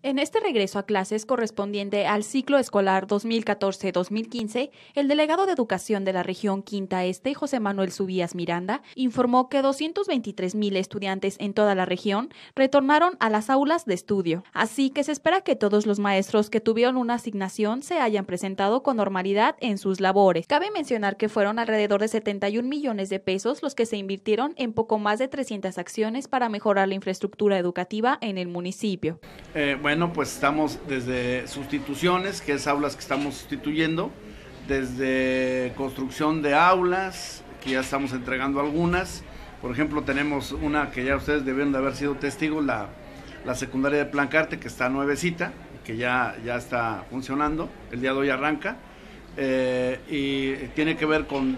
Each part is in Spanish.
En este regreso a clases correspondiente al ciclo escolar 2014-2015, el delegado de Educación de la región Quinta Este, José Manuel Subías Miranda, informó que 223 mil estudiantes en toda la región retornaron a las aulas de estudio. Así que se espera que todos los maestros que tuvieron una asignación se hayan presentado con normalidad en sus labores. Cabe mencionar que fueron alrededor de 71 millones de pesos los que se invirtieron en poco más de 300 acciones para mejorar la infraestructura educativa en el municipio. Eh, bueno, pues estamos desde sustituciones, que es aulas que estamos sustituyendo, desde construcción de aulas, que ya estamos entregando algunas. Por ejemplo, tenemos una que ya ustedes debieron de haber sido testigos, la, secundaria de Plancarte, que está nuevecita, que ya, ya está funcionando, el día de hoy arranca. Eh, y tiene que ver con,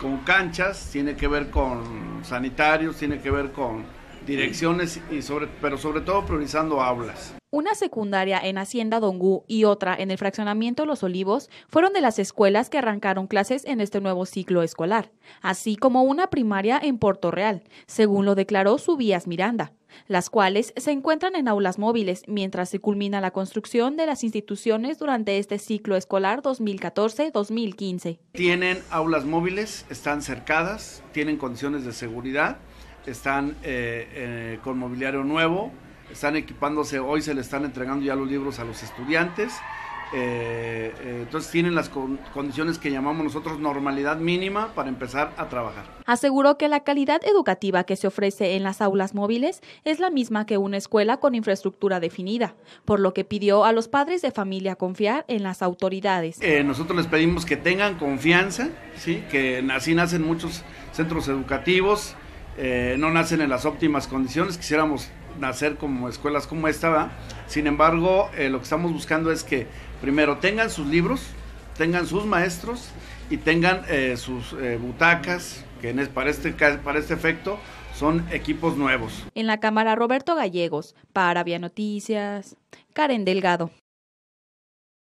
con canchas, tiene que ver con sanitarios, tiene que ver con direcciones, y sobre, pero sobre todo priorizando aulas. Una secundaria en Hacienda Dongú y otra en el fraccionamiento Los Olivos fueron de las escuelas que arrancaron clases en este nuevo ciclo escolar, así como una primaria en Puerto Real, según lo declaró Subías Miranda, las cuales se encuentran en aulas móviles mientras se culmina la construcción de las instituciones durante este ciclo escolar 2014-2015. Tienen aulas móviles, están cercadas, tienen condiciones de seguridad, están eh, eh, con mobiliario nuevo están equipándose, hoy se le están entregando ya los libros a los estudiantes. Eh, eh, entonces tienen las condiciones que llamamos nosotros normalidad mínima para empezar a trabajar. Aseguró que la calidad educativa que se ofrece en las aulas móviles es la misma que una escuela con infraestructura definida, por lo que pidió a los padres de familia confiar en las autoridades. Eh, nosotros les pedimos que tengan confianza, ¿sí? que así nacen muchos centros educativos, no nacen en las óptimas condiciones, quisiéramos nacer como escuelas como esta, va Sin embargo, eh, lo que estamos buscando es que primero tengan sus libros, tengan sus maestros y tengan eh, sus eh, butacas, que para, este, para este efecto son equipos nuevos. En la cámara Roberto Gallegos, para Vía Noticias, Karen Delgado.